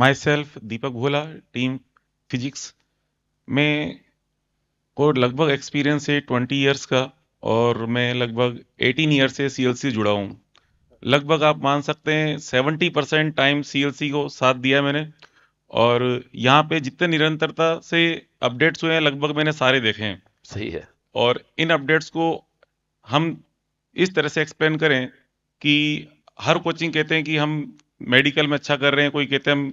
माई myself Deepak Bhola team physics में को लगभग एक्सपीरियंस है ट्वेंटी ईयर्स का और मैं लगभग एटीन ईयर से सी एल सी जुड़ा हूँ लगभग आप मान सकते हैं seventy percent time C L C को साथ दिया मैंने और यहाँ पे जितने निरंतरता से अपडेट्स हुए हैं लगभग मैंने सारे देखे हैं सही है और इन अपडेट्स को हम इस तरह से एक्सप्लेन करें कि हर कोचिंग कहते हैं कि हम मेडिकल में अच्छा कर रहे हैं कोई कहते हैं हम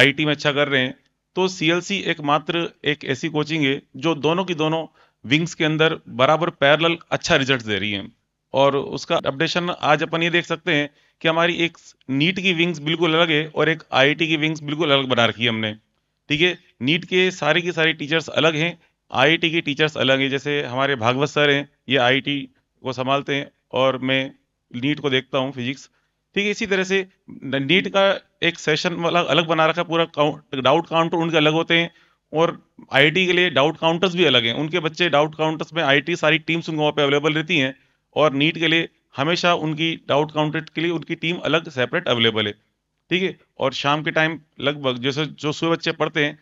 आईटी में अच्छा कर रहे हैं तो सीएलसी एकमात्र एक ऐसी कोचिंग है जो दोनों की दोनों विंग्स के अंदर बराबर पैरल अच्छा रिजल्ट दे रही है और उसका अपडेशन आज अपन ये देख सकते हैं कि हमारी एक नीट की विंग्स बिल्कुल अलग है और एक आई की विंग्स बिल्कुल अलग बना रखी है हमने ठीक है नीट के सारे के सारे टीचर्स अलग हैं आई के टीचर्स अलग हैं जैसे हमारे भागवत सर हैं ये आई को संभालते हैं और मैं नीट को देखता हूँ फिजिक्स ठीक है इसी तरह से नीट का एक सेशन वाला अलग बना रखा है पूरा काउंट डाउट काउंटर उनके अलग होते हैं और आईटी के लिए डाउट काउंटर्स भी अलग हैं उनके बच्चे डाउट काउंटर्स में आईटी सारी टीम्स उनको वहाँ पे अवेलेबल रहती हैं और नीट के लिए हमेशा उनकी डाउट काउंटर के लिए उनकी टीम अलग सेपरेट अवेलेबल है ठीक है और शाम के टाइम लगभग जैसे जो सुबह बच्चे पढ़ते हैं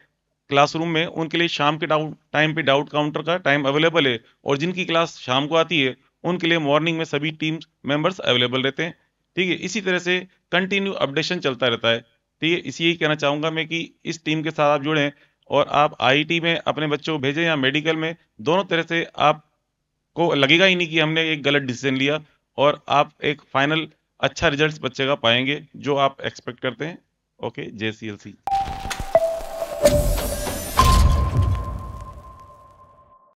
क्लासरूम में उनके लिए शाम के डाउट टाइम पे डाउट काउंटर का टाइम अवेलेबल है और जिनकी क्लास शाम को आती है उनके लिए मॉर्निंग में सभी टीम मेंबर्स अवेलेबल रहते हैं ठीक है इसी तरह से कंटिन्यू अपडेशन चलता रहता है ठीक है इसी यही कहना चाहूँगा मैं कि इस टीम के साथ आप जुड़े और आप आई में अपने बच्चों को भेजें या मेडिकल में दोनों तरह से आपको लगेगा ही नहीं कि हमने एक गलत डिसीजन लिया और आप एक फाइनल अच्छा रिजल्ट बच्चे का पाएंगे जो आप एक्सपेक्ट करते हैं ओके जे सी एल सी